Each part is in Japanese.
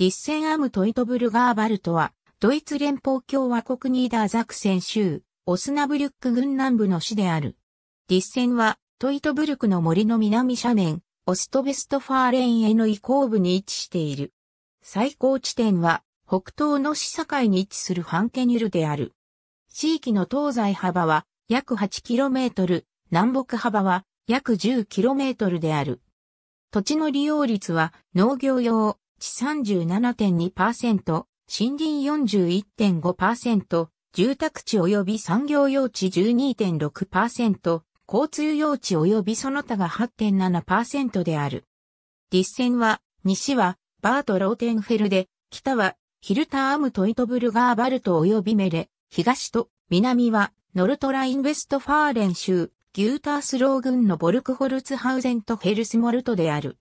ディッセンアムトイトブルガーバルトは、ドイツ連邦共和国ニーダーザクセン州、オスナブリュック軍南部の市である。ディッセンは、トイトブルクの森の南斜面、オストベストファーレンへの移行部に位置している。最高地点は、北東の市境に位置するハンケニュルである。地域の東西幅は、約 8km、南北幅は、約 10km である。土地の利用率は、農業用、地37.2%、森林41.5%、住宅地及び産業用地12.6%、交通用地及びその他が8.7%である。実践は、西は、バート・ローテンフェルで、北は、ヒルターアム・トイトブルガー・バルト及びメレ、東と、南は、ノルトライン・ベストファーレン州、ギュータースロー郡のボルクホルツハウゼンとヘルスモルトである。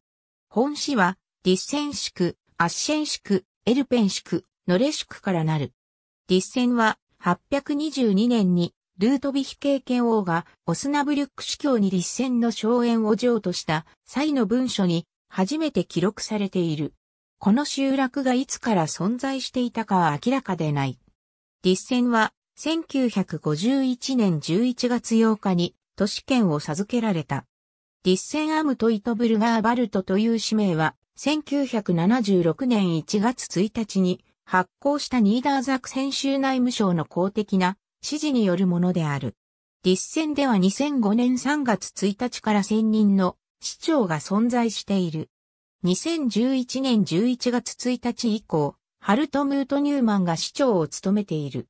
本市は、ディッセン宿、アッシェン宿、エルペン宿、ノレ宿からなる。ディッセンは822年にルートビヒ経験王がオスナブリュック司教に立ンの荘園を譲渡した際の文書に初めて記録されている。この集落がいつから存在していたかは明らかでない。立ンは1951年11月8日に都市圏を授けられた。立ンアムトイトブルガーバルトという氏名は1976年1月1日に発行したニーダーザク編集内務省の公的な指示によるものである。立選では2005年3月1日から専任の市長が存在している。2011年11月1日以降、ハルト・ムート・ニューマンが市長を務めている。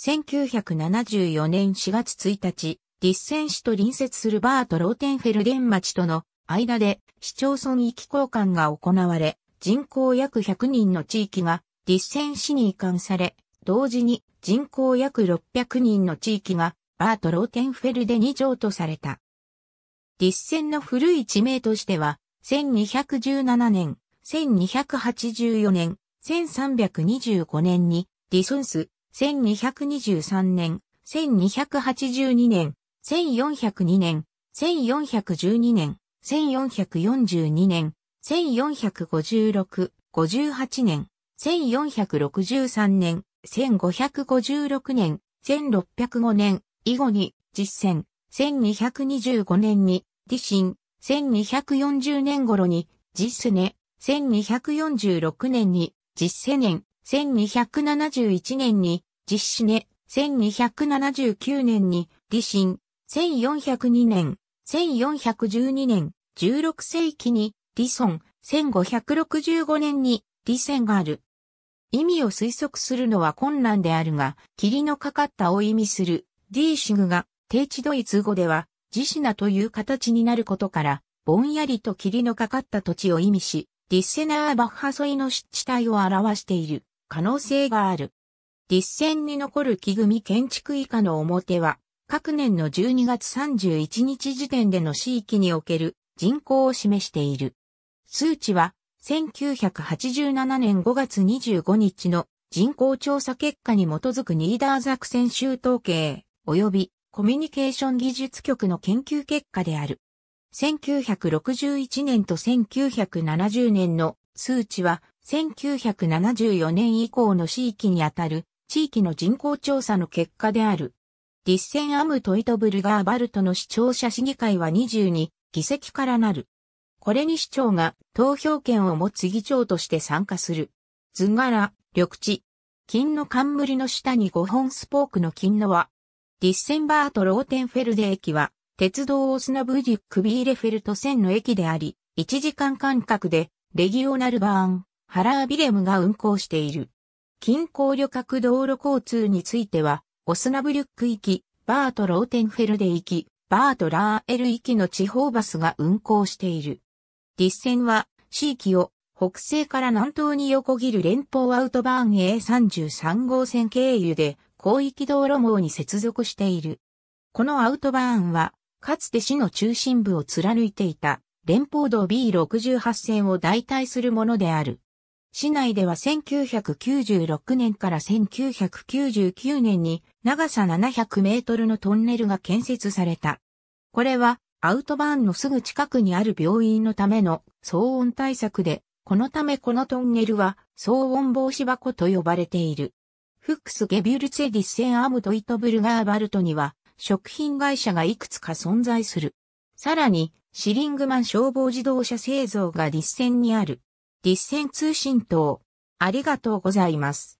1974年4月1日、立選市と隣接するバート・ローテンフェルデン町との間で市町村域交換が行われ、人口約100人の地域がディッセン市に移管され、同時に人口約600人の地域がバート・ローテンフェルデに譲渡された。ディッセンの古い地名としては、1217年、1284年、1325年にディソンス、1223年、1282年、1402年、1412年、1442年、1456、58年、1463年、1556年、1605年、以後に実践、1225年に、地震、1240年頃に、実ね、1246年に、実世年、1271年に、実施ね、1279年に、地震、1402年、1412年、16世紀にソン、1565年にセンがある。意味を推測するのは困難であるが、霧のかかったを意味するディーシグが、低地ドイツ語では、ジシナという形になることから、ぼんやりと霧のかかった土地を意味し、ディッセナーバッハ沿いの湿地帯を表している可能性がある。ディッセンに残る木組建築以下の表は、各年の12月31日時点での地域における人口を示している。数値は1987年5月25日の人口調査結果に基づくニーダーザクセン州統計及びコミュニケーション技術局の研究結果である。1961年と1970年の数値は1974年以降の地域にあたる地域の人口調査の結果である。ディッセンアムトイトブルガーバルトの視聴者市議会は22議席からなる。これに市長が投票権を持つ議長として参加する。図柄、緑地。金の冠の下に5本スポークの金の輪。ディッセンバート・ローテンフェルデ駅は、鉄道オスナブリュック・ビーレフェルト線の駅であり、1時間間隔で、レギオナルバーン、ハラービレムが運行している。近郊旅客道路交通については、オスナブリュック行き、バート・ローテンフェルデ行き、バートラーエル域の地方バスが運行している。実線は、地域を北西から南東に横切る連邦アウトバーン A33 号線経由で広域道路網に接続している。このアウトバーンは、かつて市の中心部を貫いていた連邦道 B68 線を代替するものである。市内では1996年から1999年に長さ700メートルのトンネルが建設された。これはアウトバーンのすぐ近くにある病院のための騒音対策で、このためこのトンネルは騒音防止箱と呼ばれている。フックス・ゲビュルツェ・ディッセン・アムドイト・ブルガー・バルトには食品会社がいくつか存在する。さらに、シリングマン消防自動車製造がディッセンにある。ディッセン通信等。ありがとうございます。